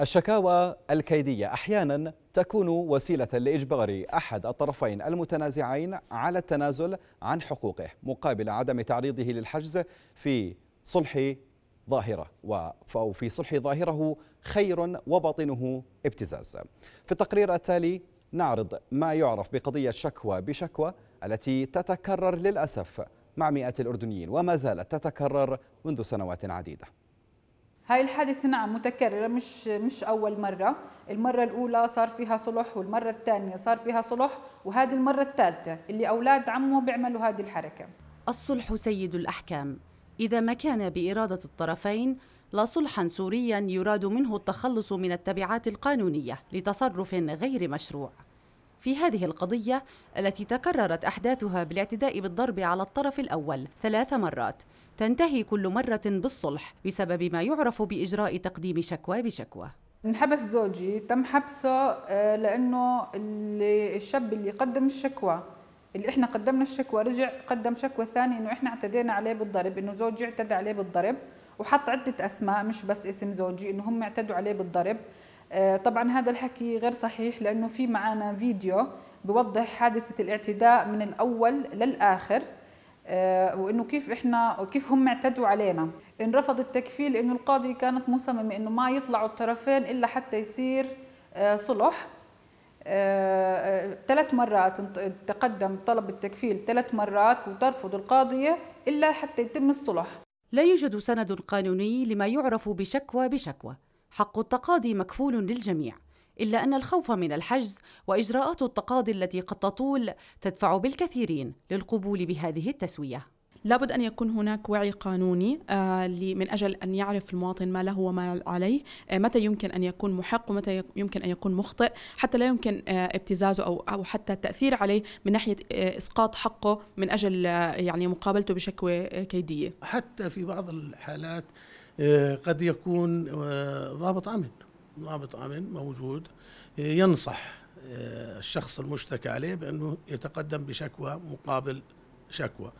الشكاوى الكيدية أحيانا تكون وسيلة لإجبار أحد الطرفين المتنازعين على التنازل عن حقوقه مقابل عدم تعريضه للحجز في صلح ظاهرة أو في صلح ظاهره خير وباطنه ابتزاز في التقرير التالي نعرض ما يعرف بقضية شكوى بشكوى التي تتكرر للأسف مع مئات الأردنيين وما زالت تتكرر منذ سنوات عديدة هاي الحادثة نعم متكررة مش مش أول مرة، المرة الأولى صار فيها صلح والمرة الثانية صار فيها صلح وهذه المرة الثالثة اللي أولاد عمه بيعملوا هذه الحركة. الصلح سيد الأحكام، إذا ما كان بإرادة الطرفين لا صلحا سوريا يراد منه التخلص من التبعات القانونية لتصرف غير مشروع. في هذه القضية التي تكررت أحداثها بالاعتداء بالضرب على الطرف الأول ثلاث مرات تنتهي كل مرة بالصلح بسبب ما يعرف بإجراء تقديم شكوى بشكوى انحبس زوجي تم حبسه آه، لأنه الشاب اللي قدم الشكوى اللي احنا قدمنا الشكوى رجع قدم شكوى ثانية انه احنا اعتدينا عليه بالضرب انه زوجي اعتدى عليه بالضرب وحط عدة اسماء مش بس اسم زوجي انه هم اعتدوا عليه بالضرب آه، طبعا هذا الحكي غير صحيح لانه في معنا فيديو بوضح حادثه الاعتداء من الاول للاخر آه، وانه كيف احنا وكيف هم اعتدوا علينا انرفض التكفيل انه القاضي كانت مصممه انه ما يطلعوا الطرفين الا حتى يصير آه، صلح ثلاث مرات تقدم طلب التكفيل ثلاث مرات وترفض القاضيه الا حتى يتم الصلح لا يوجد سند قانوني لما يعرف بشكوى بشكوى حق التقاضي مكفول للجميع إلا أن الخوف من الحجز وإجراءات التقاضي التي قد تطول تدفع بالكثيرين للقبول بهذه التسوية لابد أن يكون هناك وعي قانوني آه، من أجل أن يعرف المواطن ما له وما عليه آه، متى يمكن أن يكون محق ومتى يمكن أن يكون مخطئ حتى لا يمكن آه، ابتزازه أو, أو حتى التأثير عليه من ناحية إسقاط حقه من أجل يعني مقابلته بشكوى كيدية حتى في بعض الحالات آه، قد يكون آه، ضابط امن ضابط امن موجود آه، ينصح الشخص المشتكى عليه بانه يتقدم بشكوى مقابل شكوى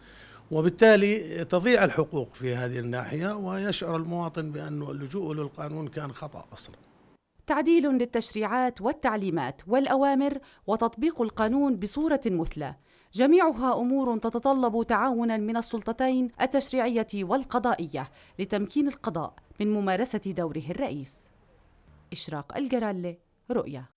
وبالتالي تضيع الحقوق في هذه الناحيه ويشعر المواطن بانه اللجوء للقانون كان خطا اصلا تعديل للتشريعات والتعليمات والاوامر وتطبيق القانون بصوره مثلى جميعها امور تتطلب تعاونا من السلطتين التشريعيه والقضائيه لتمكين القضاء من ممارسه دوره الرئيس اشراق الجرالي رؤيا